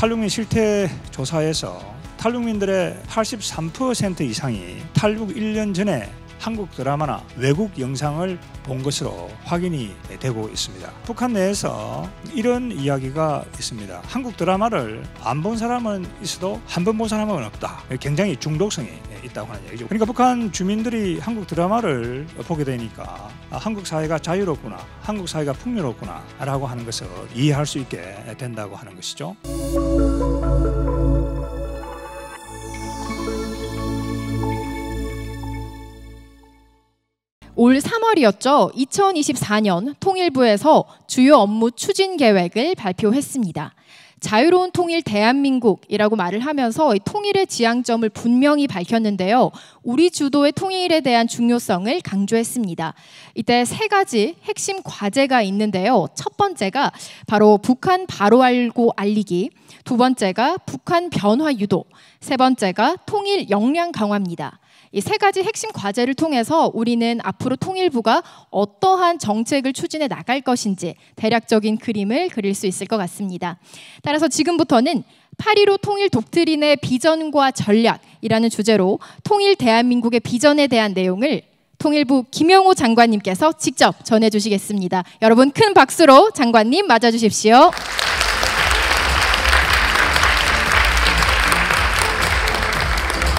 탈북민 실태 조사에서 탈북민들의 83% 이상이 탈북 1년 전에 한국 드라마나 외국 영상을 본 것으로 확인이 되고 있습니다. 북한 내에서 이런 이야기가 있습니다. 한국 드라마를 안 본 사람은 있어도 한 번 본 사람은 없다. 굉장히 중독성이 있다고 하는 얘기죠. 그러니까 북한 주민들이 한국 드라마를 보게 되니까 아, 한국 사회가 자유롭구나, 한국 사회가 풍요롭구나라고 하는 것을 이해할 수 있게 된다고 하는 것이죠. 올 3월이었죠. 2024년 통일부에서 주요 업무 추진 계획을 발표했습니다. 자유로운 통일 대한민국이라고 말을 하면서 통일의 지향점을 분명히 밝혔는데요. 우리 주도의 통일에 대한 중요성을 강조했습니다. 이때 세 가지 핵심 과제가 있는데요. 첫 번째가 바로 북한 바로 알고 알리기, 두 번째가 북한 변화 유도, 세 번째가 통일 역량 강화입니다. 이세 가지 핵심 과제를 통해서 우리는 앞으로 통일부가 어떠한 정책을 추진해 나갈 것인지 대략적인 그림을 그릴 수 있을 것 같습니다. 따라서 지금부터는 8.15 통일 독트린의 비전과 전략이라는 주제로 통일 대한민국의 비전에 대한 내용을 통일부 김영호 장관님께서 직접 전해주시겠습니다. 여러분 큰 박수로 장관님 맞아주십시오.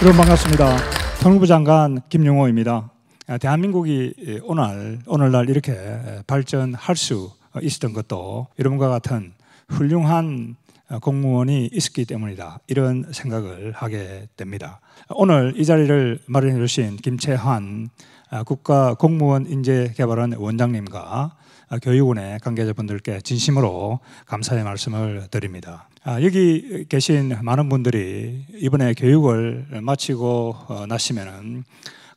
여러분 반갑습니다. 통일부 장관 김용호입니다. 아, 대한민국이 예, 오늘 오늘날 이렇게 예, 발전할 수 어, 있었던 것도 여러분과 같은 훌륭한 어, 공무원이 있었기 때문이다. 이런 생각을 하게 됩니다. 오늘 이 자리를 마련해 주신 김채환 아, 국가 공무원 인재 개발원 원장님과 아, 교육원의 관계자분들께 진심으로 감사의 말씀을 드립니다. 아, 여기 계신 많은 분들이 이번에 교육을 마치고 어, 나시면은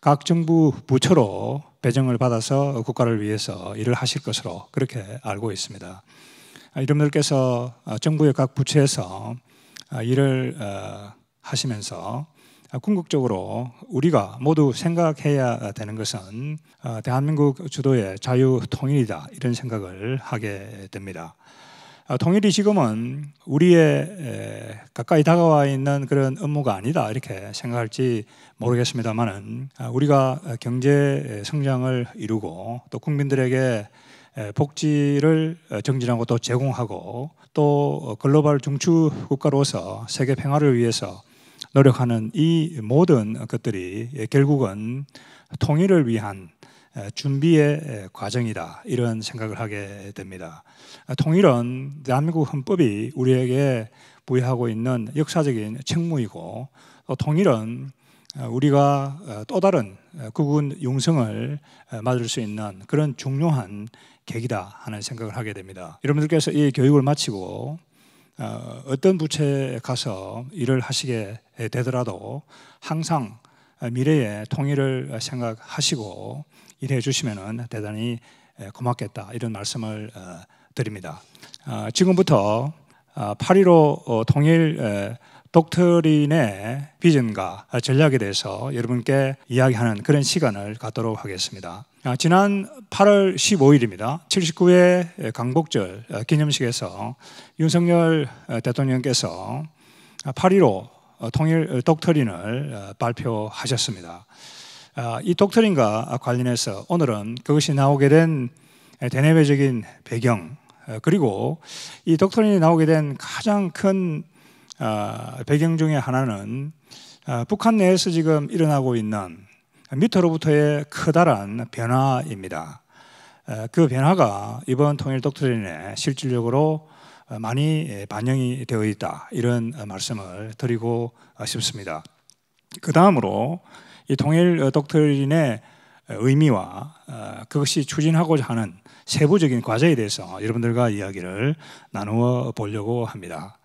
각 정부 부처로 배정을 받아서 국가를 위해서 일을 하실 것으로 그렇게 알고 있습니다. 여러분들께서 아, 어, 정부의 각 부처에서 아, 일을 어, 하시면서 궁극적으로 우리가 모두 생각해야 되는 것은 대한민국 주도의 자유 통일이다 이런 생각을 하게 됩니다. 아, 통일이 지금은 우리의 가까이 다가와 있는 그런 업무가 아니다 이렇게 생각할지 모르겠습니다만은 아, 우리가 경제 성장을 이루고 또 국민들에게 복지를 어, 정진하고 또 제공하고 또 글로벌 중추 국가로서 세계 평화를 위해서 노력하는 이 모든 것들이 결국은 통일을 위한 준비의 과정이다 이런 생각을 하게 됩니다. 아, 통일은 대한민국 헌법이 우리에게 부여하고 있는 역사적인 책무이고 또 통일은 우리가 어, 또 다른 국군 용성을 맞을 수 있는 그런 중요한 계기다 하는 생각을 하게 됩니다. 여러분들께서 이 교육을 마치고 어, 어떤 부처에 가서 일을 하시게 되더라도 항상 어, 미래의 통일을 생각하시고 이해 주시면 대단히 고맙겠다 이런 말씀을 어, 드립니다. 아, 지금부터 8.15 아, 어, 통일 독트린의 비전과 전략에 대해서 여러분께 이야기하는 그런 시간을 갖도록 하겠습니다. 아, 지난 8월 15일입니다. 79회 강복절 어, 기념식에서 윤석열 대통령께서 8.15 통일 독트린을 발표하셨습니다. 아, 이 독트린과 관련해서 오늘은 그것이 나오게 된 대내외적인 배경 어, 그리고 이 독트린이 나오게 된 가장 큰 아, 배경 중의 하나는 아, 북한 내에서 지금 일어나고 있는 밑으로부터의 커다란 변화입니다. 어, 그 변화가 이번 통일 독트린에 실질적으로 어, 많이 반영이 되어 있다 이런 말씀을 드리고 싶습니다. 그 다음으로 이 통일 독트린의 의미와 어, 그것이 추진하고자 하는 세부적인 과제에 대해서 여러분들과 이야기를 나누어 보려고 합니다.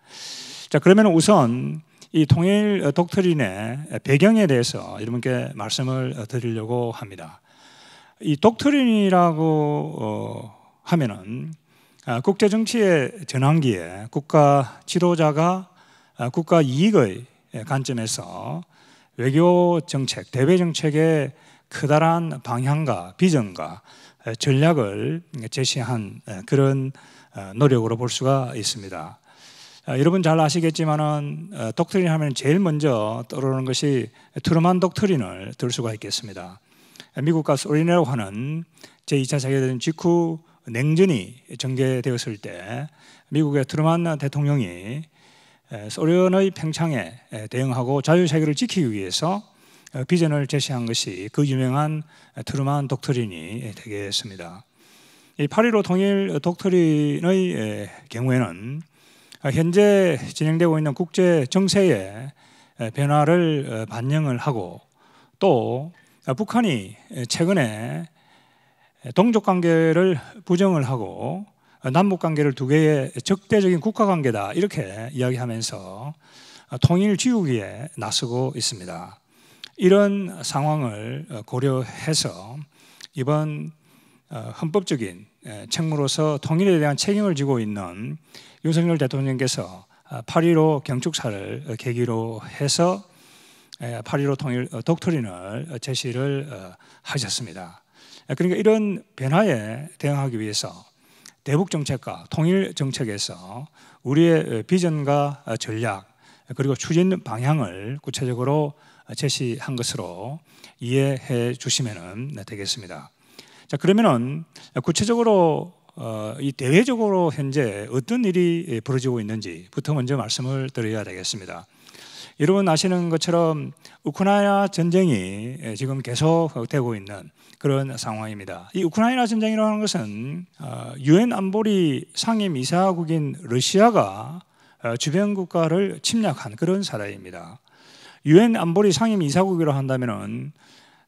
자, 그러면 우선 이 통일 독트린의 배경에 대해서 여러분께 말씀을 드리려고 합니다. 이 독트린이라고 어, 하면은 아, 국제 정치의 전환기에 국가 지도자가 아, 국가 이익의 관점에서 외교 정책, 대외 정책의 커다란 방향과 비전과 전략을 제시한 그런 어, 노력으로 볼 수가 있습니다. 아, 여러분 잘 아시겠지만은 어, 독트린 하면 제일 먼저 떠오르는 것이 트루만 독트린을 들 수가 있겠습니다. 미국과 소련이라고 하는 제2차 세계대전 직후 냉전이 전개되었을 때 미국의 트루만 대통령이 소련의 팽창에 대응하고 자유세계를 지키기 위해서 어, 비전을 제시한 것이 그 유명한 트루만 독트린이 되겠습니다. 이8.15 통일 독트린의 경우에는 어, 현재 진행되고 있는 국제 정세의 변화를 어, 반영을 하고 또 북한이 최근에 동족 관계를 부정을 하고 남북 관계를 두 개의 적대적인 국가 관계다 이렇게 이야기하면서 통일 지우기에 나서고 있습니다. 이런 상황을 어, 고려해서 이번 어, 헌법적인 책무로서 통일에 대한 책임을 지고 있는 윤석열 대통령께서 8.15 어, 경축사를 계기로 해서 8.15 통일 독트린을 제시를 하셨습니다. 그러니까 이런 변화에 대응하기 위해서 대북 정책과 통일 정책에서 우리의 비전과 전략 그리고 추진 방향을 구체적으로 제시한 것으로 이해해 주시면 되겠습니다. 자 그러면은 구체적으로 어, 이 대외적으로 현재 어떤 일이 벌어지고 있는지부터 먼저 말씀을 드려야 되겠습니다. 여러분 아시는 것처럼 우크라이나 전쟁이 예, 지금 계속되고 있는 그런 상황입니다. 이 우크라이나 전쟁이라는 것은 어, 유엔 안보리 상임이사국인 러시아가 어, 주변 국가를 침략한 그런 사례입니다. 유엔 안보리 상임이사국이라 한다면은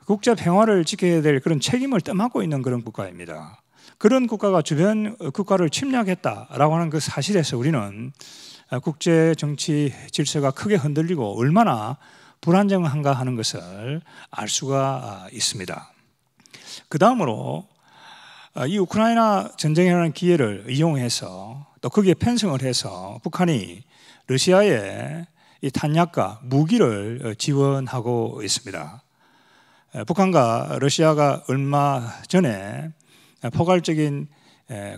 국제 평화를 지켜야 될 그런 책임을 떠맡고 있는 그런 국가입니다. 그런 국가가 주변 어, 국가를 침략했다라고 하는 그 사실에서 우리는 아, 국제 정치 질서가 크게 흔들리고 얼마나 불안정한가 하는 것을 알 수가 아, 있습니다. 그 다음으로 아, 이 우크라이나 전쟁이라는 기회를 이용해서 또 거기에 편성을 해서 북한이 러시아에 이 탄약과 무기를 어, 지원하고 있습니다. 북한과 러시아가 얼마 전에 포괄적인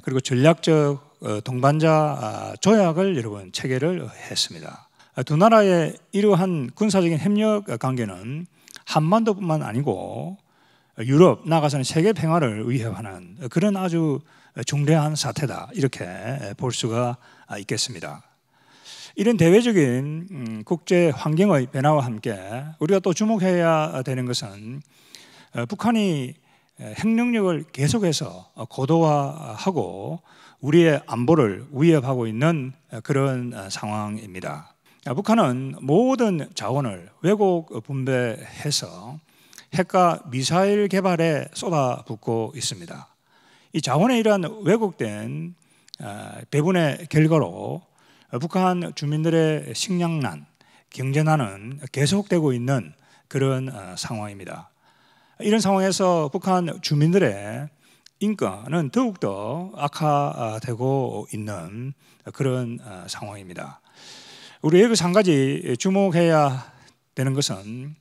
그리고 전략적 어, 동반자 아, 조약을 여러분 체결을 했습니다. 두 나라의 이러한 군사적인 협력 관계는 한반도뿐만 아니고 유럽 나가서는 세계 평화를 위협하는 그런 아주 중대한 사태다 이렇게 볼 수가 있겠습니다. 이런 대외적인 음, 국제 환경의 변화와 함께 우리가 또 주목해야 되는 것은 어, 북한이 핵능력을 계속해서 고도화하고 우리의 안보를 위협하고 있는 어, 그런 어, 상황입니다. 북한은 모든 자원을 외국 분배해서 핵과 미사일 개발에 쏟아붓고 있습니다. 이 자원의 이러 왜곡된 배분의 어, 결과로 북한 주민들의 식량난, 경제난은 계속되고 있는 그런 상황입니다. 이런 상황에서 북한 주민들의 인권은 더욱더 악화되고 있는 그런 어, 상황입니다. 우리 여기한 가지 주목해야 되는 것은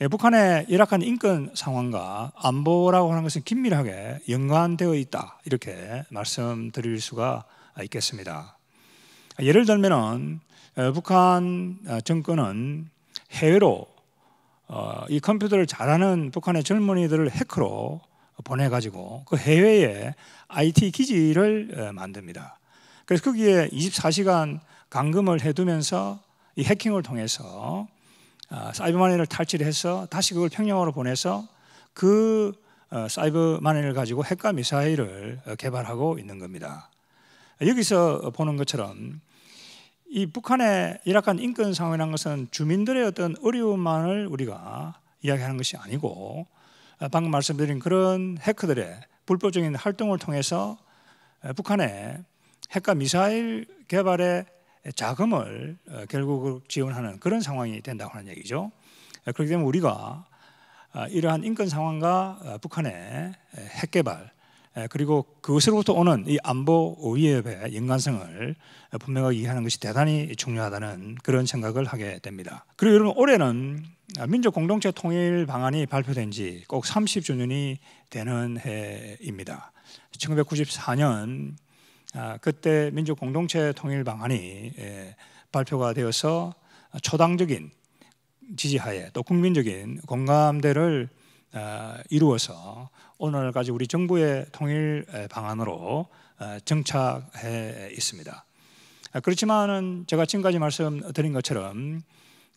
예, 북한의 열악한 인권 상황과 안보라고 하는 것은 긴밀하게 연관되어 있다 이렇게 말씀드릴 수가 있겠습니다. 예를 들면 어, 북한 어, 정권은 해외로 이 컴퓨터를 잘하는 북한의 젊은이들을 해커로 보내가지고 그 해외에 IT 기지를 어, 만듭니다. 그래서 거기에 24시간 감금을 해두면서 이 해킹을 통해서 아, 사이버마니를 탈취해서 다시 그걸 평양으로 보내서 그 어, 사이버마니를 가지고 핵과 미사일을 어, 개발하고 있는 겁니다. 여기서 보는 것처럼 이 북한의 열악한 인권 상황이라는 것은 주민들의 어떤 어려움만을 우리가 이야기하는 것이 아니고 아, 방금 말씀드린 그런 해커들의 불법적인 활동을 통해서 아, 북한의 핵과 미사일 개발에 자금을 어, 결국 지원하는 그런 상황이 된다고 하는 얘기죠. 아, 그렇기 때문에 우리가 이러한 인권 상황과 어, 북한의 핵 개발 그리고 그것으로부터 오는 이 안보 위협의 연관성을 분명하게 이해하는 것이 대단히 중요하다는 그런 생각을 하게 됩니다. 그리고 여러분 올해는 아, 민족 공동체 통일 방안이 발표된 지 꼭 30주년이 되는 해입니다. 1994년 아, 그때 민족 공동체 통일 방안이 예, 발표가 되어서 초당적인 지지하에 또 국민적인 공감대를 아, 이루어서 오늘까지 우리 정부의 통일 방안으로 정착해 있습니다. 그렇지만은 제가 지금까지 말씀드린 것처럼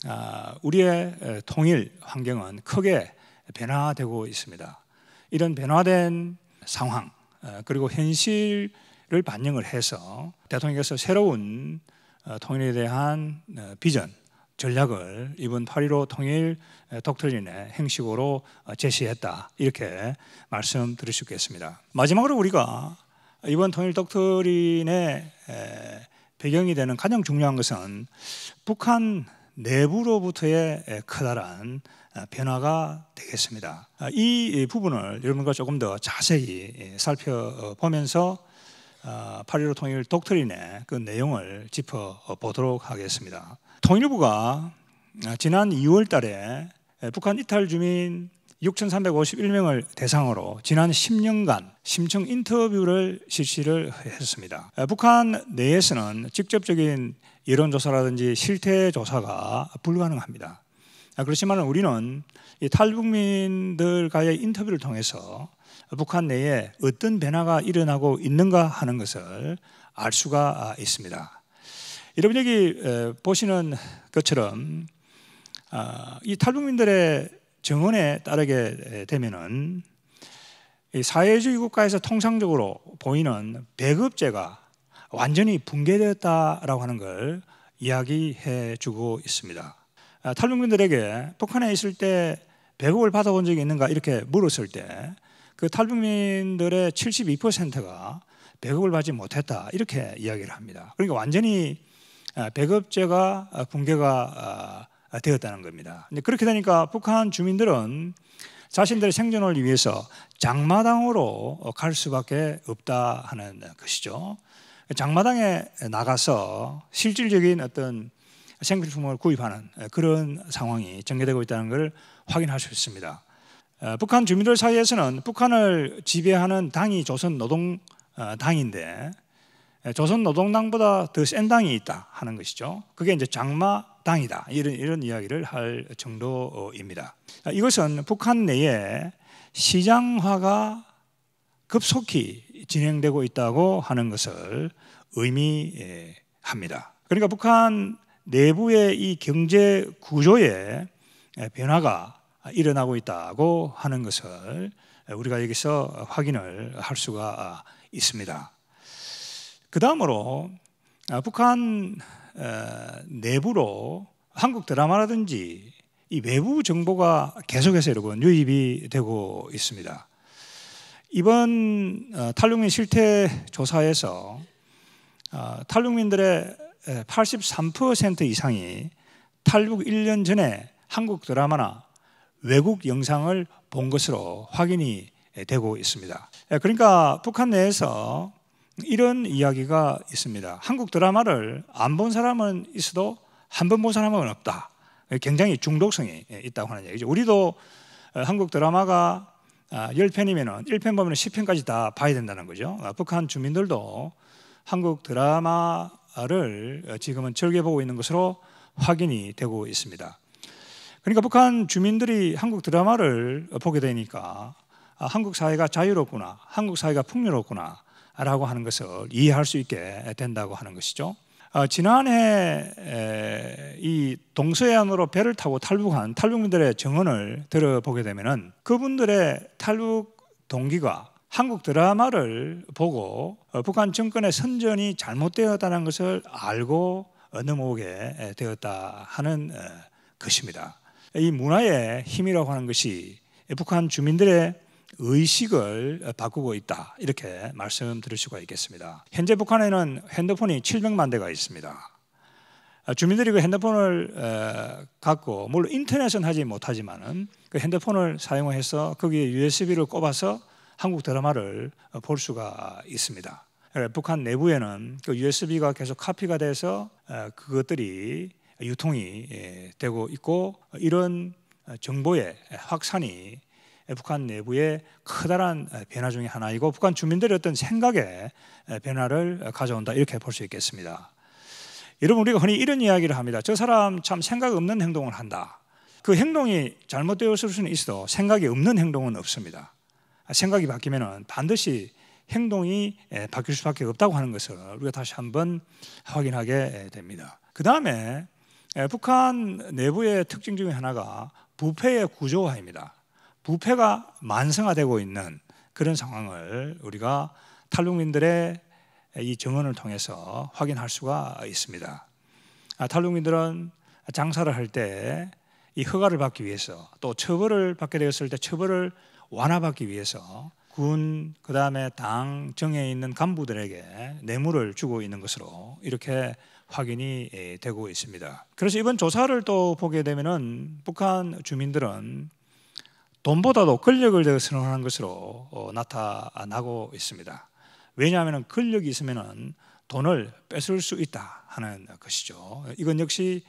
아, 우리의 통일 환경은 크게 변화되고 있습니다. 이런 변화된 상황 어, 그리고 현실을 반영을 해서 대통령께서 새로운 어, 통일에 대한 어, 비전 전략을 이번 8.15 통일 독트린의 행식으로 제시했다 이렇게 말씀드릴 수 있겠습니다. 마지막으로 우리가 이번 통일 독트린의 배경이 되는 가장 중요한 것은 북한 내부로부터의 커다란 아, 변화가 되겠습니다. 아, 이 부분을 여러분과 조금 더 자세히 예, 살펴보면서 8.15 아, 통일 독트린의 그 내용을 짚어보도록 하겠습니다. 통일부가 지난 2월 달에 북한 이탈 주민 6,351명을 대상으로 지난 10년간 심층 인터뷰를 실시를 했습니다. 북한 내에서는 직접적인 여론조사라든지 실태조사가 불가능합니다. 아, 그렇지만 우리는 탈북민들과의 인터뷰를 통해서 북한 내에 어떤 변화가 일어나고 있는가 하는 것을 알 수가 아, 있습니다. 여러분 여기 보시는 것처럼 아, 이 탈북민들의 정언에 따르게 되면은 사회주의 국가에서 통상적으로 보이는 배급제가 완전히 붕괴되었다라고 하는 걸 이야기해 주고 있습니다. 아, 탈북민들에게 북한에 있을 때 배급을 받아본 적이 있는가 이렇게 물었을 때 그 탈북민들의 72%가 배급을 받지 못했다 이렇게 이야기를 합니다. 그러니까 완전히 아, 배급제가 아, 붕괴가 되었다는 겁니다. 그렇게 되니까 북한 주민들은 자신들의 생존을 위해서 장마당으로 갈 수밖에 없다 하는 것이죠. 장마당에 나가서 실질적인 어떤 생필품을 구입하는 그런 상황이 전개되고 있다는 걸 확인할 수 있습니다. 어, 북한 주민들 사이에서는 북한을 지배하는 당이 조선 노동당인데 어, 어, 조선 노동당보다 더 센 당이 있다 하는 것이죠. 그게 이제 장마 마땅이다 이런 이런 이야기를 할 정도입니다. 이것은 북한 내에 시장화가 급속히 진행되고 있다고 하는 것을 의미합니다. 그러니까 북한 내부의 이 경제 구조의 변화가 일어나고 있다고 하는 것을 우리가 여기서 확인을 할 수가 있습니다. 그 다음으로 북한 어, 내부로 한국 드라마라든지 이 외부 정보가 계속해서 여러분 유입이 되고 있습니다. 이번 어, 탈북민 실태 조사에서 어, 탈북민들의 83% 이상이 탈북 1년 전에 한국 드라마나 외국 영상을 본 것으로 확인이 되고 있습니다. 예, 그러니까 북한 내에서 이런 이야기가 있습니다. 한국 드라마를 안 본 사람은 있어도 한 번 본 사람은 없다. 굉장히 중독성이 있다고 하는 얘기죠. 우리도 어, 한국 드라마가 10편이면 아, 1편 보면 10편까지 다 봐야 된다는 거죠. 아, 북한 주민들도 한국 드라마를 어, 지금은 즐겨보고 있는 것으로 확인이 되고 있습니다. 그러니까 북한 주민들이 한국 드라마를 어, 보게 되니까 아, 한국 사회가 자유롭구나, 한국 사회가 풍요롭구나, 라고 하는 것을 이해할 수 있게 된다고 하는 것이죠. 어, 지난해 에, 이 동서해안으로 배를 타고 탈북한 탈북민들의 증언을 들어보게 되면은 그분들의 탈북 동기가 한국 드라마를 보고 어, 북한 정권의 선전이 잘못되었다는 것을 알고 넘어오게 되었다 하는 어, 것입니다. 이 문화의 힘이라고 하는 것이 북한 주민들의 의식을 바꾸고 있다. 이렇게 말씀 드릴 수가 있겠습니다. 현재 북한에는 핸드폰이 700만 대가 있습니다. 아, 주민들이 그 핸드폰을 갖고 물론 인터넷은 하지 못하지만은 그 핸드폰을 사용해서 거기에 USB를 꼽아서 한국 드라마를 어, 볼 수가 있습니다. 북한 내부에는 그 USB가 계속 카피가 돼서 그것들이 유통이 예, 되고 있고 이런 어, 정보의 확산이 북한 내부의 커다란 변화 중의 하나이고 북한 주민들의 어떤 생각에 변화를 가져온다 이렇게 볼 수 있겠습니다. 여러분 우리가 흔히 이런 이야기를 합니다. 저 사람 참 생각 없는 행동을 한다. 그 행동이 잘못되었을 수는 있어도 생각이 없는 행동은 없습니다. 아, 생각이 바뀌면 반드시 행동이 바뀔 수밖에 없다고 하는 것을 우리가 다시 한번 확인하게 됩니다. 그 다음에 북한 내부의 특징 중에 하나가 부패의 구조화입니다. 부패가 만성화되고 있는 그런 상황을 우리가 탈북민들의 이 증언을 통해서 확인할 수가 있습니다. 아, 탈북민들은 장사를 할 때 이 허가를 받기 위해서 또 처벌을 받게 되었을 때 처벌을 완화받기 위해서 군 그다음에 당 정에 있는 간부들에게 뇌물을 주고 있는 것으로 이렇게 확인이 되고 있습니다. 그래서 이번 조사를 또 보게 되면은 북한 주민들은 돈보다도 권력을 내 선언하는 것으로 어, 나타나고 있습니다. 왜냐하면 권력이 있으면 돈을 뺏을 수 있다 하는 것이죠. 이건 역시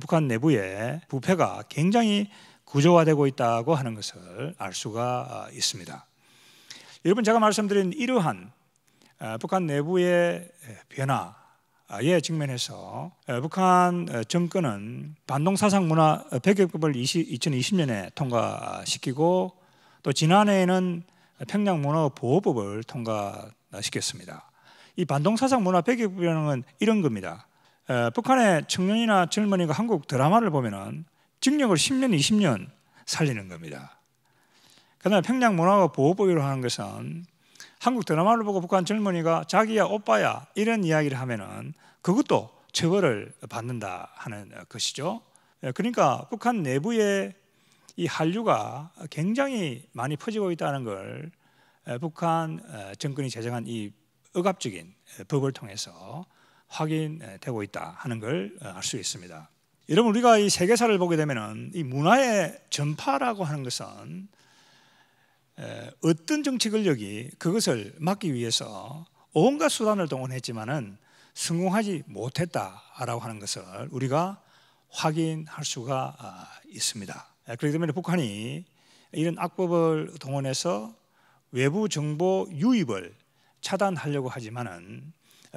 북한 내부의 부패가 굉장히 구조화되고 있다고 하는 것을 알 수가 아, 있습니다. 여러분 제가 말씀드린 이러한 북한 아, 내부의 변화 에 직면해서 북한 정권은 반동 사상 문화 100개법을 20, 2 0년에 통과시키고 또 지난해에는 평양 문화 보호법을 통과시켰습니다. 이 반동 사상 문화 100개법이라는 건 이런 겁니다. 북한의 청년이나 젊은이가 한국 드라마를 보면은 징역을 10년, 20년 살리는 겁니다. 그다음에 평양 문화 보호법이라고 하는 것은 한국 드라마를 보고 북한 젊은이가 자기야 오빠야 이런 이야기를 하면은 그것도 처벌을 받는다 하는 것이죠. 예, 그러니까 북한 내부에 이 한류가 굉장히 많이 퍼지고 있다는 걸 예, 북한 어, 정권이 제정한 이 억압적인 어, 법을 통해서 확인되고 있다 하는 걸 알수 어, 있습니다. 여러분 우리가 이 세계사를 보게 되면은 이 문화의 전파라고 하는 것은 어떤 정치권력이 그것을 막기 위해서 온갖 수단을 동원했지만은 성공하지 못했다라고 하는 것을 우리가 확인할 수가 아, 있습니다. 그렇기 때문에 북한이 이런 악법을 동원해서 외부 정보 유입을 차단하려고 하지만은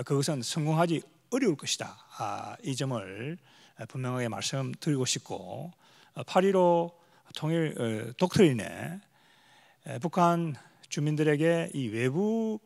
그것은 성공하지 어려울 것이다. 아, 이 점을 분명하게 말씀드리고 싶고 8.15 어, 통일 어, 독트린의 북한 주민들에게 이 외부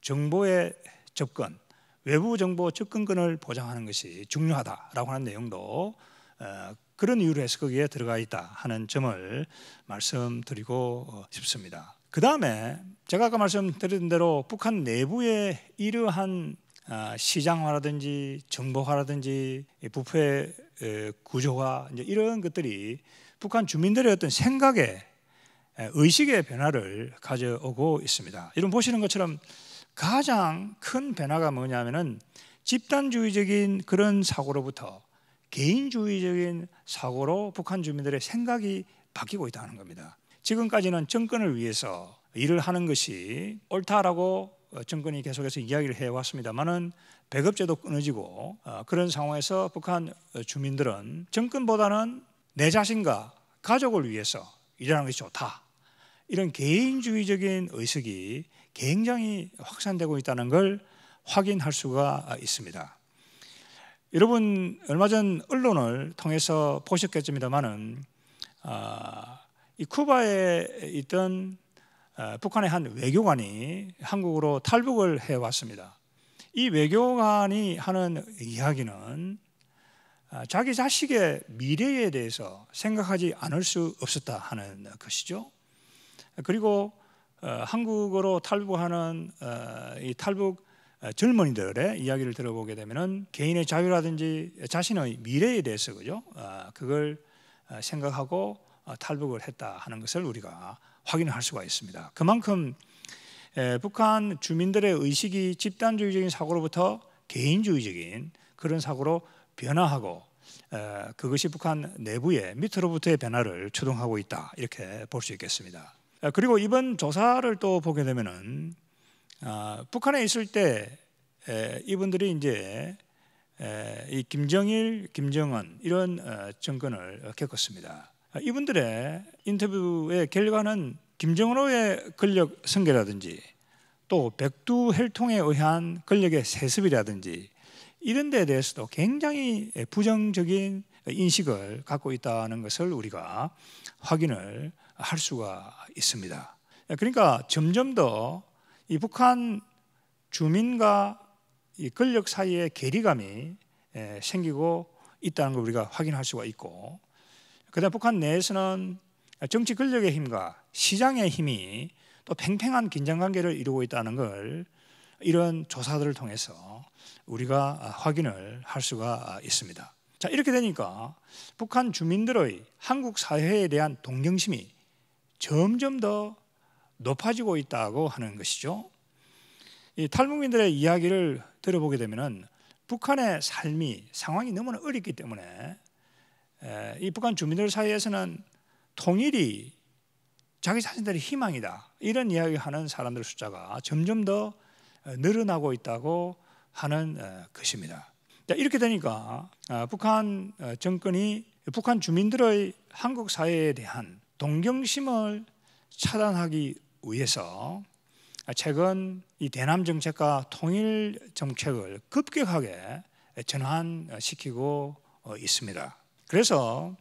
정보의 접근, 외부 정보 접근권을 보장하는 것이 중요하다라고 하는 내용도 어, 그런 이유로 해서 거기에 들어가 있다 하는 점을 말씀드리고 어, 싶습니다. 그 다음에 제가 아까 말씀드린 대로 북한 내부의 이러한 아, 시장화라든지 정보화라든지 부패 구조화 이런 것들이 북한 주민들의 어떤 생각에 의식의 변화를 가져오고 있습니다. 여러분 보시는 것처럼 가장 큰 변화가 뭐냐면은 집단주의적인 그런 사고로부터 개인주의적인 사고로 북한 주민들의 생각이 바뀌고 있다는 겁니다. 지금까지는 정권을 위해서 일을 하는 것이 옳다라고 어, 정권이 계속해서 이야기를 해왔습니다만은 배급제도 끊어지고 어, 그런 상황에서 북한 어, 주민들은 정권보다는 내 자신과 가족을 위해서 일하는 것이 좋다. 이런 개인주의적인 의식이 굉장히 확산되고 있다는 걸 확인할 수가 있습니다. 여러분 얼마 전 언론을 통해서 보셨겠습니다만은 아, 이 쿠바에 있던 아, 북한의 한 외교관이 한국으로 탈북을 해 왔습니다. 이 외교관이 하는 이야기는 아, 자기 자식의 미래에 대해서 생각하지 않을 수 없었다 하는 것이죠. 그리고 어, 한국어로 탈북하는 어, 이 탈북 어, 젊은이들의 이야기를 들어보게 되면은 개인의 자유라든지 자신의 미래에 대해서 그죠 그걸 생각하고 탈북을 했다 하는 것을 우리가 확인할 수가 있습니다. 그만큼 북한 주민들의 의식이 집단주의적인 사고로부터 개인주의적인 그런 사고로 변화하고 그것이 북한 내부의 밑으로부터의 변화를 초동하고 있다 이렇게 볼 수 있겠습니다. 아, 그리고 이번 조사를 또 보게 되면은 아, 북한에 있을 때 에, 이분들이 이제 에, 이 김정일, 김정은 이런 어, 정권을 겪었습니다. 아, 이분들의 인터뷰의 결과는 김정은의 권력 승계라든지 또 백두 혈통에 의한 권력의 세습이라든지 이런 데 대해서도 굉장히 부정적인 인식을 갖고 있다는 것을 우리가 확인을 할 수가 있습니다. 예, 그러니까 점점 더 이 북한 주민과 이 권력 사이의 괴리감이 예, 생기고 있다는 걸 우리가 확인할 수가 있고 그다음 북한 내에서는 정치 권력의 힘과 시장의 힘이 또 팽팽한 긴장 관계를 이루고 있다는 걸 이런 조사들을 통해서 우리가 확인을 할 수가 있습니다. 자, 이렇게 되니까 북한 주민들의 한국 사회에 대한 동경심이 점점 더 높아지고 있다고 하는 것이죠. 이 탈북민들의 이야기를 들어보게 되면은 북한의 삶이 상황이 너무나 어렵기 때문에 이 북한 주민들 사이에서는 통일이 자기 자신들의 희망이다 이런 이야기하는 사람들 숫자가 점점 더 늘어나고 있다고 하는 것입니다. 이렇게 되니까 아, 북한 어, 정권이 북한 주민들의 한국 사회에 대한 동경심을 차단하기 위해서 최근 이 대남 정책과 통일 정책을 급격하게 전환시키고 어, 있습니다. 그래서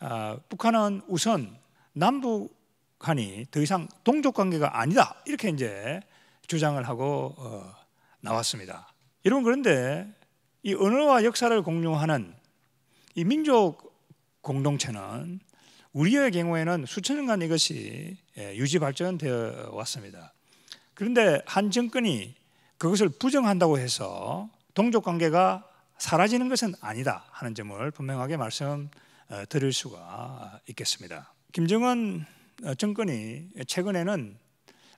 아, 북한은 우선 남북한이 더 이상 동족 관계가 아니다 이렇게 이제 주장을 하고 어, 나왔습니다. 여러분 그런데 이 언어와 역사를 공유하는 이 민족 공동체는 우리의 경우에는 수천 년간 이것이 예, 유지 발전되어 왔습니다. 그런데 한 정권이 그것을 부정한다고 해서 동족 관계가 사라지는 것은 아니다 하는 점을 분명하게 말씀드릴 어, 수가 있겠습니다. 김정은 어, 정권이 최근에는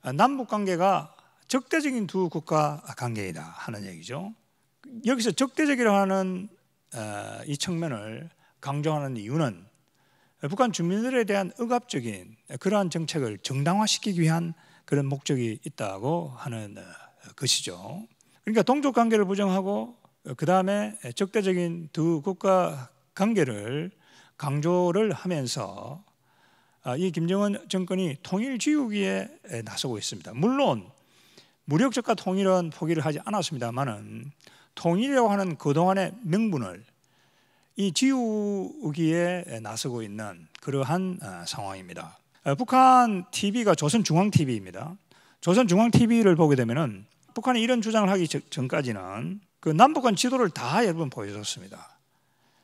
어, 남북 관계가 적대적인 두 국가 관계이다 하는 얘기죠. 여기서 적대적이라 하는 이 측면을 강조하는 이유는 북한 주민들에 대한 억압적인 그러한 정책을 정당화시키기 위한 그런 목적이 있다고 하는 어, 것이죠. 그러니까 동족 관계를 부정하고 어, 그 다음에 적대적인 두 국가 관계를 강조를 하면서 아, 이 김정은 정권이 통일지우기에 나서고 있습니다. 물론 무력적과 통일은 포기를 하지 않았습니다만은 통일이라고 하는 그동안의 명분을 이 지우기에 나서고 있는 그러한 어, 상황입니다. 어, 북한 TV가 조선중앙TV입니다. 조선중앙TV를 보게 되면은 북한이 이런 주장을 하기 전까지는 그 남북한 지도를 다 여러분 보여줬습니다.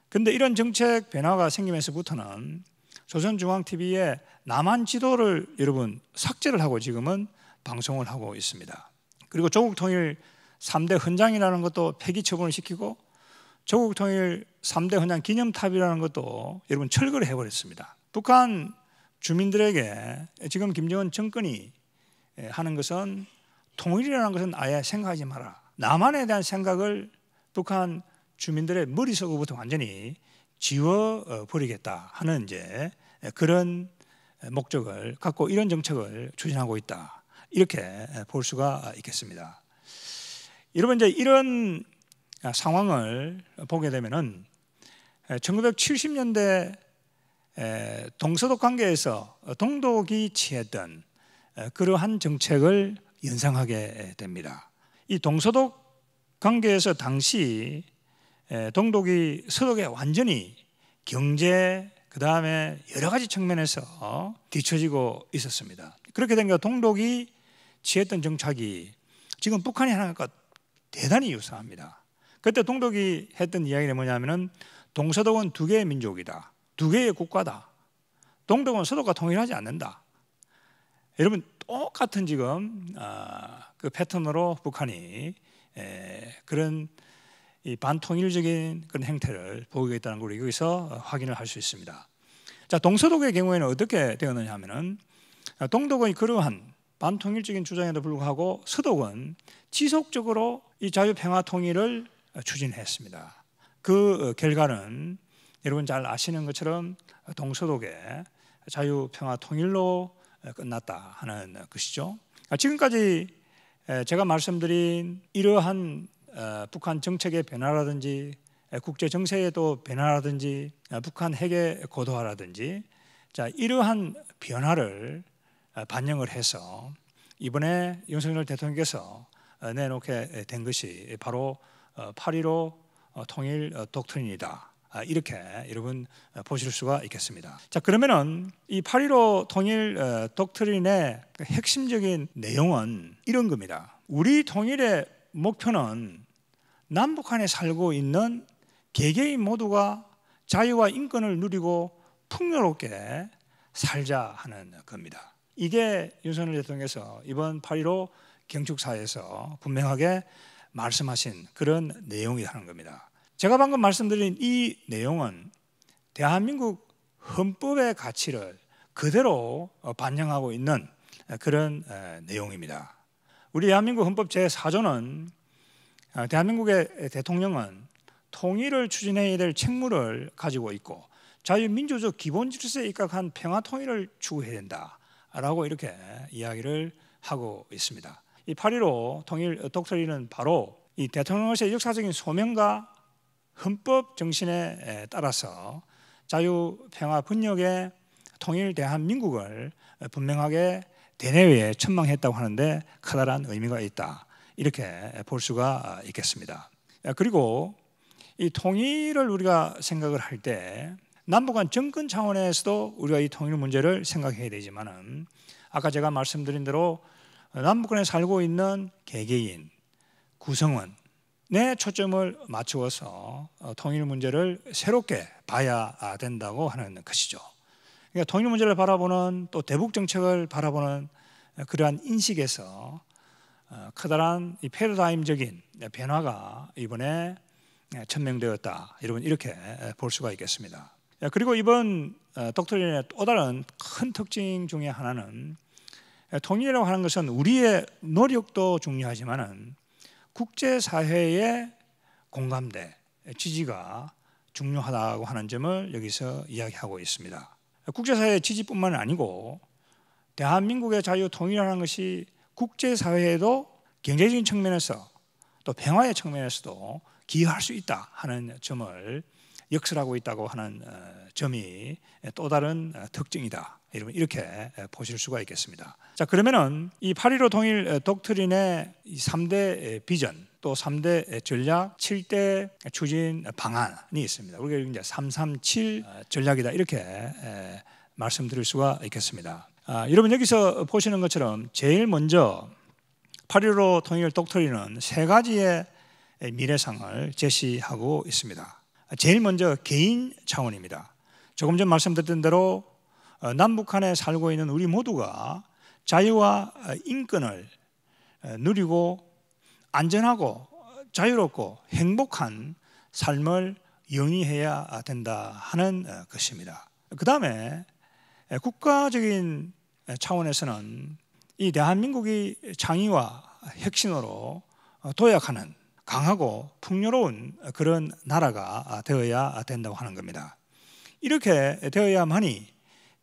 근데 이런 정책 변화가 생기면서부터는 조선중앙TV에 남한 지도를 여러분 삭제를 하고 지금은 방송을 하고 있습니다. 그리고 조국 통일 3대 헌장이라는 것도 폐기 처분을 시키고 조국 통일 3대 헌장 기념탑이라는 것도 여러분 철거를 해버렸습니다. 북한 주민들에게 지금 김정은 정권이 하는 것은 통일이라는 것은 아예 생각하지 마라. 남한에 대한 생각을 북한 주민들의 머릿속으로부터 완전히 지워버리겠다 어, 하는 이제 그런 목적을 갖고 이런 정책을 추진하고 있다. 이렇게 볼 수가 있겠습니다. 여러분 이제 이런 상황을 보게 되면은 1970년대 동서독 관계에서 동독이 취했던 그러한 정책을 연상하게 됩니다. 이 동서독 관계에서 당시 동독이 서독에 완전히 경제 그 다음에 여러 가지 측면에서 뒤처지고 있었습니다. 그렇게 된니까 동독이 취했던 정착이 지금 북한이 하는 것과 대단히 유사합니다. 그때 동독이 했던 이야기는 뭐냐면은 동서독은 두 개의 민족이다. 두 개의 국가다. 동독은 서독과 통일하지 않는다. 여러분 똑같은 지금 어, 그 패턴으로 북한이 에, 그런 이 반통일적인 그런 행태를 보이고 있다는 걸 여기서 확인을 할 수 있습니다. 자 동서독의 경우에는 어떻게 되었느냐 하면은 아, 동독의 그러한 반통일적인 주장에도 불구하고 서독은 지속적으로 이 자유평화통일을 추진했습니다. 그 어, 결과는 여러분 잘 아시는 것처럼 동서독의 자유 평화 통일로 어, 끝났다 하는 것이죠. 아, 지금까지 제가 말씀드린 이러한 어, 북한 정책의 변화라든지 국제 정세의 또 변화라든지 북한 핵의 고도화라든지 자 이러한 변화를 반영을 해서 이번에 윤석열 대통령께서 내놓게 된 것이 바로 어, 파리로 어, 통일 어, 독트린이다. 아, 이렇게 여러분 보실 수가 있겠습니다. 자 그러면은 이 파리로 통일 독트린의 그 핵심적인 내용은 이런 겁니다. 우리 통일의 목표는 남북한에 살고 있는 개개인 모두가 자유와 인권을 누리고 풍요롭게 살자 하는 겁니다. 이게 윤석열 대통령께서 이번 파리로 경축사에서 분명하게 말씀하신 그런 내용이라는 겁니다. 제가 방금 말씀드린 이 내용은 대한민국 헌법의 가치를 그대로 어, 반영하고 있는 어, 그런 어, 내용입니다. 우리 대한민국 헌법 제4조는 대한민국의 대통령은 통일을 추진해야 될 책무를 가지고 있고 자유민주적 기본 질서에 입각한 평화 통일을 추구해야 된다라고 이렇게 이야기를 하고 있습니다. 이8.15 통일 독설이는 바로 이대통령의 역사적인 소명과 헌법 정신에 따라서 자유 평화 분역의 통일 대한민국을 분명하게 대내외에 천망했다고 하는데 커다란 의미가 있다 이렇게 볼 수가 있겠습니다. 그리고 이 통일을 우리가 생각을 할 때 남북한 정권 차원에서도 우리가 이 통일 문제를 생각해야 되지만은 아까 제가 말씀드린 대로 남북한에 살고 있는 개개인 구성원에 네, 초점을 맞추어서 어, 통일 문제를 새롭게 봐야 된다고 하는 것이죠. 그러니까 통일 문제를 바라보는 또 대북 정책을 바라보는 어, 그러한 인식에서 어, 커다란 이 패러다임적인 변화가 이번에 천명되었다. 여러분 이렇게 볼 수가 있겠습니다. 그리고 이번 독토리의 또 다른 큰 특징 중의 하나는 예, 통일이라고 하는 것은 우리의 노력도 중요하지만 국제 사회의 공감대, 예, 지지가 중요하다고 하는 점을 여기서 이야기하고 있습니다. 예, 국제 사회의 지지뿐만 아니고 대한민국의 자유 통일이라는 것이 국제 사회에도 경제적인 측면에서 또 평화의 측면에서도 기여할 수 있다 하는 점을 역설하고 있다고 하는 어, 점이 또 다른 어, 특징이다. 여러분 이렇게 어, 보실 수가 있겠습니다. 자, 그러면은 이8.15 통일 독트린의 이 3대 비전 또 3대 전략, 7대 추진 방안이 있습니다. 우리가 이제 337 전략이다. 이렇게 말씀드릴 수가 있겠습니다. 아, 여러분 여기서 보시는 것처럼 제일 먼저 8.15 통일 독트린은 세 가지의 미래상을 제시하고 있습니다. 제일 먼저 개인 차원입니다. 조금 전 말씀드렸던 대로 어, 남북한에 살고 있는 우리 모두가 자유와 어, 인권을 어, 누리고 안전하고 자유롭고 행복한 삶을 영위해야 된다 하는 것입니다. 그 다음에 국가적인 차원에서는 이 대한민국이 창의와 혁신으로 도약하는 강하고 풍요로운 그런 나라가 되어야 된다고 하는 겁니다. 이렇게 되어야만이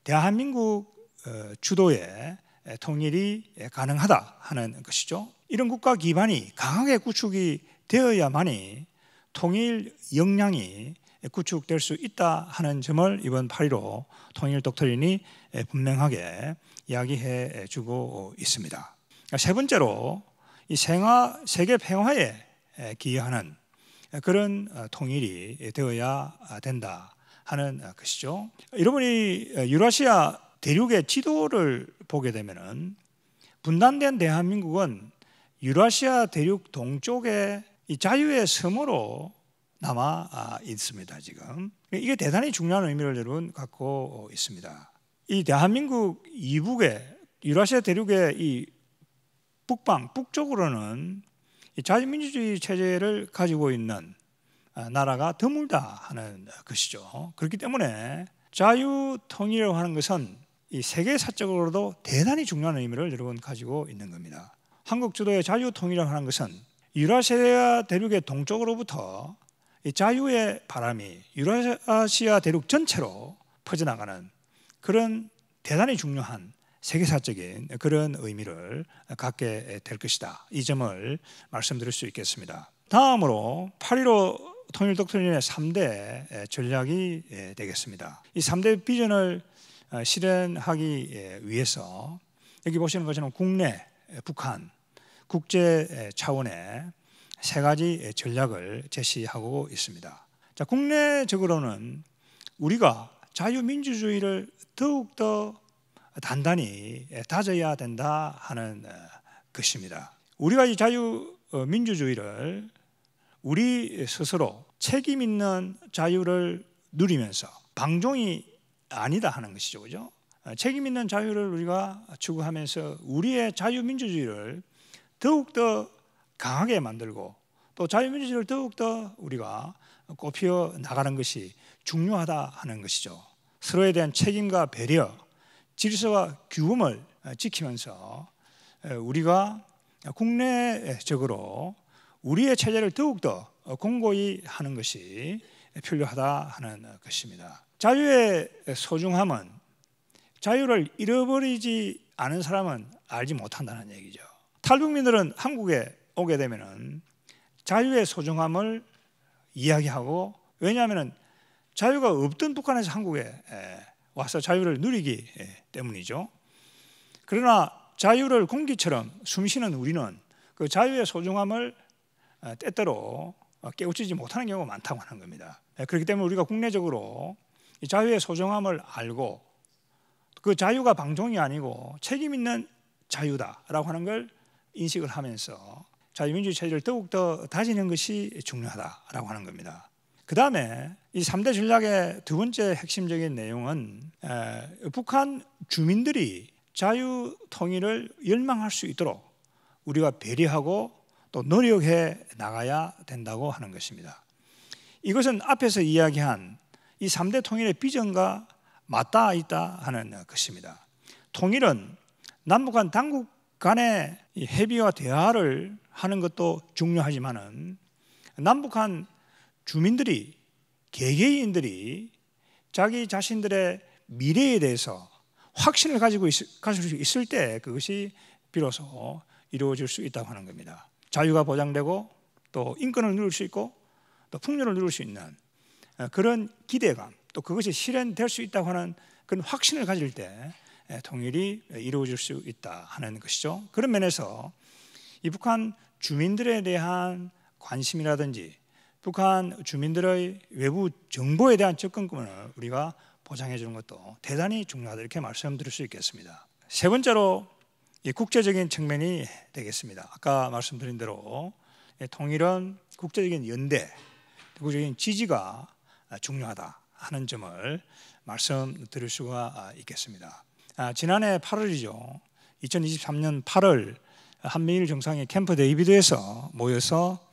대한민국 어, 주도의 통일이 가능하다 하는 것이죠. 이런 국가 기반이 강하게 구축이 되어야만이 통일 역량이 구축될 수 있다 하는 점을 이번 8.15 통일 독터린이 분명하게 이야기해 주고 있습니다. 세 번째로 이 생화, 세계 평화의 기여하는 그런 어, 통일이 되어야 아, 된다 하는 어, 것이죠. 여러분이 어, 유라시아 대륙의 지도를 보게 되면은 분단된 대한민국은 유라시아 대륙 동쪽에 이 자유의 섬으로 남아 아, 있습니다. 지금 이게 대단히 중요한 의미를 여러분 갖고 있습니다. 이 대한민국 이북에 유라시아 대륙의 이 북방 북쪽으로는 자유민주주의 체제를 가지고 있는 아, 나라가 드물다 하는 것이죠. 그렇기 때문에 자유통일이라고 하는 것은 이 세계사적으로도 대단히 중요한 의미를 여러분 가지고 있는 겁니다. 한국 주도의 자유통일이라고 하는 것은 유라시아 대륙의 동쪽으로부터 자유의 바람이 유라시아 대륙 전체로 퍼져나가는 그런 대단히 중요한 세계사적인 그런 의미를 갖게 될 것이다. 이 점을 말씀드릴 수 있겠습니다. 다음으로 8.15 통일 독트린의 3대 전략이 예, 되겠습니다. 이 3대 비전을 어, 실현하기 예, 위해서 여기 보시는 것처럼 국내, 예, 북한, 국제 차원의 세 가지 전략을 제시하고 있습니다. 자, 국내적으로는 우리가 자유민주주의를 더욱더 단단히 다져야 된다 하는 어, 것입니다. 우리가 이 자유민주주의를 어, 우리 스스로 책임 있는 자유를 누리면서 방종이 아니다 하는 것이죠. 그죠? 어, 책임 있는 자유를 우리가 추구하면서 우리의 자유민주주의를 더욱더 강하게 만들고 또 자유민주주의를 더욱더 우리가 꽃피어 나가는 것이 중요하다 하는 것이죠. 서로에 대한 책임과 배려, 질서와 규범을 어, 지키면서 어, 우리가 국내적으로 우리의 체제를 더욱더 어, 공고히 하는 것이 필요하다 하는 것입니다. 자유의 소중함은 자유를 잃어버리지 않은 사람은 알지 못한다는 얘기죠. 탈북민들은 한국에 오게 되면 자유의 소중함을 이야기하고 왜냐하면 자유가 없던 북한에서 한국에 와서 자유를 누리기 예, 때문이죠. 그러나 자유를 공기처럼 숨쉬는 우리는 그 자유의 소중함을 아, 때때로 어, 깨우치지 못하는 경우가 많다고 하는 겁니다. 예, 그렇기 때문에 우리가 국내적으로 자유의 소중함을 알고 그 자유가 방종이 아니고 책임 있는 자유다라고 하는 걸 인식을 하면서 자유민주주의 체제를 더욱더 다지는 것이 중요하다라고 하는 겁니다. 그 다음에 이 3대 전략의 두 번째 핵심적인 내용은 북한 주민들이 자유 통일을 열망할 수 있도록 우리가 배려하고 또 노력해 나가야 된다고 하는 것입니다. 이것은 앞에서 이야기한 이 3대 통일의 비전과 맞닿아 있다 하는 것입니다. 통일은 남북 한 당국 간의 협의와 대화를 하는 것도 중요하지만은 남북한 주민들이 개개인들이 자기 자신들의 미래에 대해서 확신을 가지고 있을, 가질 수 있을 때 그것이 비로소 이루어질 수 있다고 하는 겁니다. 자유가 보장되고 또 인권을 누릴 수 있고 또 풍요를 누릴 수 있는 어, 그런 기대감 또 그것이 실현될 수 있다고 하는 그런 확신을 가질 때 통일이 이루어질 수 있다 하는 것이죠. 그런 면에서 이 북한 주민들에 대한 관심이라든지 북한 주민들의 외부 정보에 대한 접근권을 우리가 보장해 주는 것도 대단히 중요하다 이렇게 말씀드릴 수 있겠습니다. 세 번째로 국제적인 측면이 되겠습니다. 아까 말씀드린 대로 통일은 국제적인 연대, 국제적인 지지가 중요하다 하는 점을 말씀드릴 수가 있겠습니다. 아, 지난해 8월이죠. 2023년 8월 한미일 정상회 캠프 데이비드에서 모여서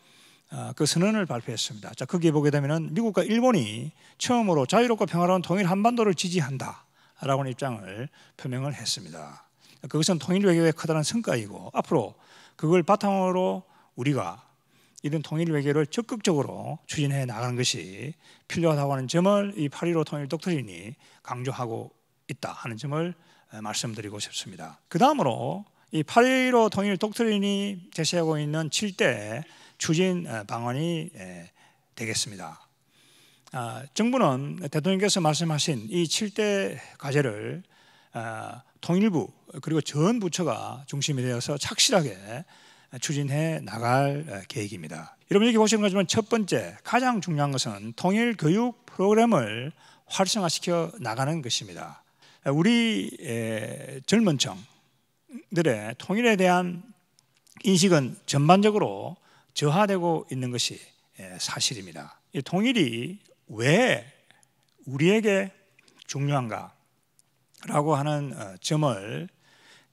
아, 그 선언을 발표했습니다. 자, 거기에 보게 되면은 미국과 일본이 처음으로 자유롭고 평화로운 통일 한반도를 지지한다라고 하는 입장을 표명을 했습니다. 그것은 통일 외교의 커다란 성과이고 앞으로 그걸 바탕으로 우리가 이런 통일 외교를 적극적으로 추진해 나가는 것이 필요하다고 하는 점을 이 8.15 통일 독트린이 강조하고 있다 하는 점을 말씀드리고 싶습니다. 그 다음으로 이 8.15 통일 독트린이 제시하고 있는 7대 추진 어, 방안이 되겠습니다. 아, 정부는 대통령께서 말씀하신 이 7대 과제를 아, 통일부 그리고 전 부처가 중심이 되어서 착실하게 추진해 나갈 어, 계획입니다. 여러분 여기 보시는 것처럼 첫 번째 가장 중요한 것은 통일 교육 프로그램을 활성화시켜 나가는 것입니다. 아, 우리 젊은 청들의 통일에 대한 인식은 전반적으로 저하되고 있는 것이 예, 사실입니다. 이 통일이 왜 우리에게 중요한가라고 하는 어, 점을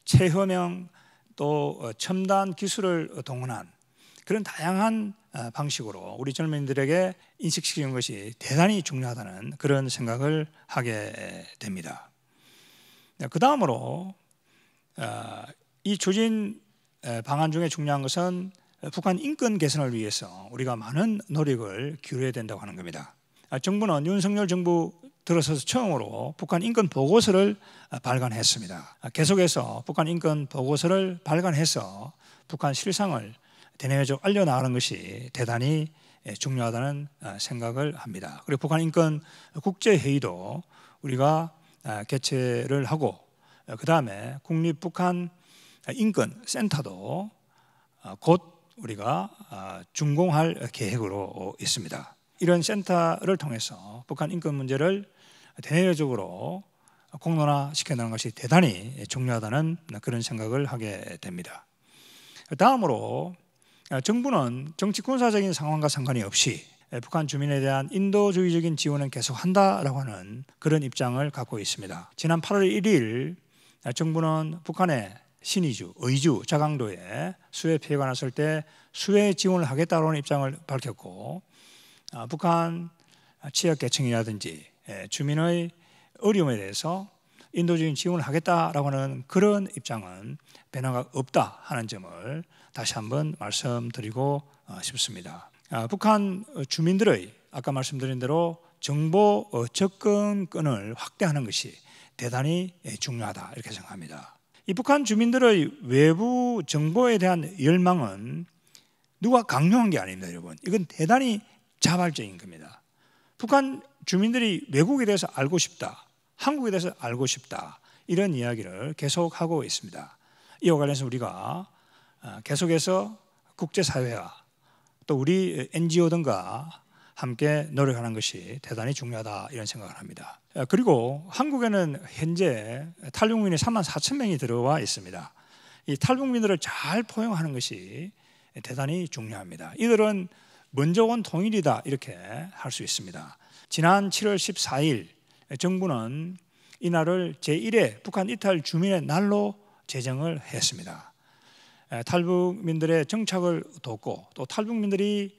체험형 또 어, 첨단 기술을 동원한 그런 다양한 어, 방식으로 우리 젊은이들에게 인식시키는 것이 대단히 중요하다는 그런 생각을 하게 됩니다. 네, 그 다음으로 이 추진 방안 중에 중요한 것은 북한 인권 개선을 위해서 우리가 많은 노력을 기울여야 된다고 하는 겁니다. 아, 정부는 윤석열 정부 들어서서 처음으로 북한 인권 보고서를 아, 발간했습니다. 아, 계속해서 북한 인권 보고서를 발간해서 북한 실상을 대내외적 알려나가는 것이 대단히 예, 중요하다는 생각을 합니다. 그리고 북한 인권 국제회의도 우리가 개최를 하고 그 다음에 국립 북한 인권 센터도 곧 우리가 아, 준공할 계획으로 있습니다. 이런 센터를 통해서 북한 인권 문제를 대외적으로 공론화시켜나가는 것이 대단히 중요하다는 그런 생각을 하게 됩니다. 다음으로 아, 정부는 정치군사적인 상황과 상관이 없이 북한 주민에 대한 인도주의적인 지원은 계속한다라고 하는 그런 입장을 갖고 있습니다. 지난 8월 1일 아, 정부는 북한에 신의주, 의주, 자강도에 수해 피해 가났을때 수해 지원을 하겠다는 입장을 밝혔고 아, 북한 취약 계층이라든지 예, 주민의 어려움에 대해서 인도적인 지원을 하겠다라고 하는 그런 입장은 변화가 없다 하는 점을 다시 한번 말씀드리고 어, 싶습니다. 아, 북한 주민들의 아까 말씀드린 대로 정보 접근권을 확대하는 것이 대단히 예, 중요하다 이렇게 생각합니다. 이 북한 주민들의 외부 정보에 대한 열망은 누가 강요한 게 아닙니다, 여러분. 이건 대단히 자발적인 겁니다. 북한 주민들이 외국에 대해서 알고 싶다, 한국에 대해서 알고 싶다 이런 이야기를 계속하고 있습니다. 이와 관련해서 우리가 어, 계속해서 국제사회와 또 우리 NGO든가 함께 노력하는 것이 대단히 중요하다 이런 생각을 합니다. 어, 그리고 한국에는 현재 탈북민이 3만 4천 명이 들어와 있습니다. 이 탈북민들을 잘 포용하는 것이 대단히 중요합니다. 이들은 먼저 온 통일이다 이렇게 할 수 있습니다. 지난 7월 14일 정부는 이날을 제1회 북한 이탈 주민의 날로 제정을 했습니다. 탈북민들의 정착을 돕고 또 탈북민들이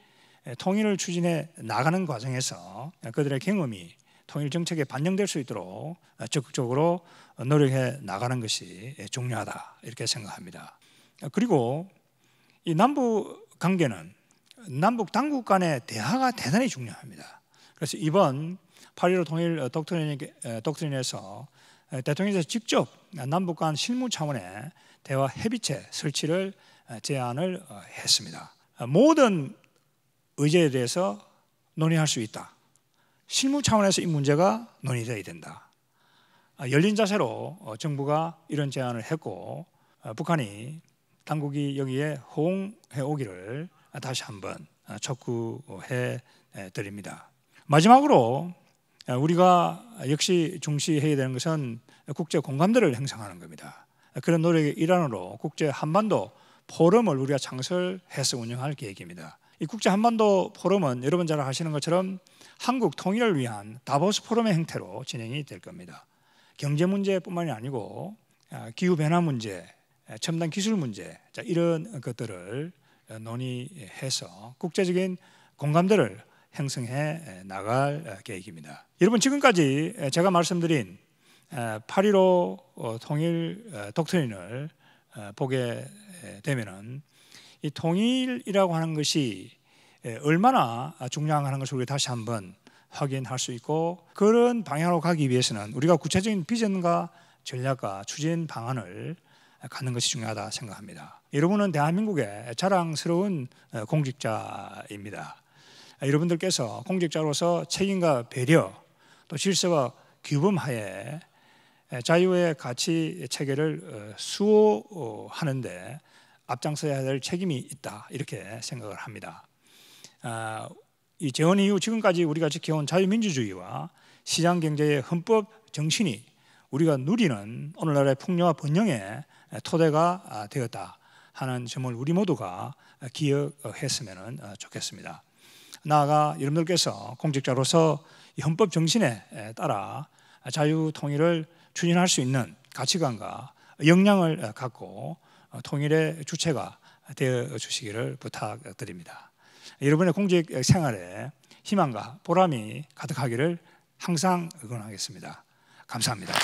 통일을 추진해 나가는 과정에서 그들의 경험이 통일 정책에 반영될 수 있도록 어, 적극적으로 노력해 나가는 것이 중요하다 이렇게 생각합니다. 어, 그리고 이 남북 관계는 남북 당국 간의 대화가 대단히 중요합니다. 그래서 이번 8.15 통일 어, 독트린에서 대통령께서 직접 남북 간 실무 차원의 대화 협의체 설치를 제안을 했습니다. 모든 의제에 대해서 논의할 수 있다. 실무 차원에서 이 문제가 논의되어야 된다. 아, 열린 자세로 어, 정부가 이런 제안을 했고 아, 북한이 당국이 여기에 호응해 오기를 다시 한번 아, 촉구해 드립니다. 마지막으로 우리가 역시 중시해야 되는 것은 국제 공감대를 형성하는 겁니다. 그런 노력의 일환으로 국제 한반도 포럼을 우리가 창설해서 운영할 계획입니다. 이 국제 한반도 포럼은 여러분 잘 아시는 것처럼 한국 통일을 위한 다보스 포럼의 형태로 진행이 될 겁니다. 경제 문제뿐만이 아니고 아, 기후 변화 문제, 아, 첨단 기술 문제 이런 것들을 논의해서 국제적인 공감대를 형성해 나갈 아, 계획입니다. 여러분 지금까지 제가 말씀드린 8.15 어, 통일 독트린을 보게 되면은 이 통일이라고 하는 것이 예, 얼마나 중요한가는 것을 우리 다시 한번 확인할 수 있고 그런 방향으로 가기 위해서는 우리가 구체적인 비전과 전략과 추진 방안을 갖는 것이 중요하다 생각합니다. 여러분은 대한민국의 자랑스러운 어, 공직자입니다. 여러분들께서 공직자로서 책임과 배려 또 질서와 규범하에 자유의 가치 체계를 어, 수호하는데 앞장서야 될 책임이 있다 이렇게 생각을 합니다. 아, 이 재헌 이후 지금까지 우리가 지켜온 자유민주주의와 시장 경제의 헌법 정신이 우리가 누리는 오늘날의 풍요와 번영의 토대가 아, 되었다 하는 점을 우리 모두가 기억했으면 아, 좋겠습니다. 나아가 여러분들께서 공직자로서 헌법 정신에 따라 자유 통일을 추진할 수 있는 가치관과 역량을 갖고 어, 통일의 주체가 되어 주시기를 부탁드립니다. 여러분의 공직 생활에 희망과 보람이 가득하기를 항상 응원하겠습니다. 감사합니다.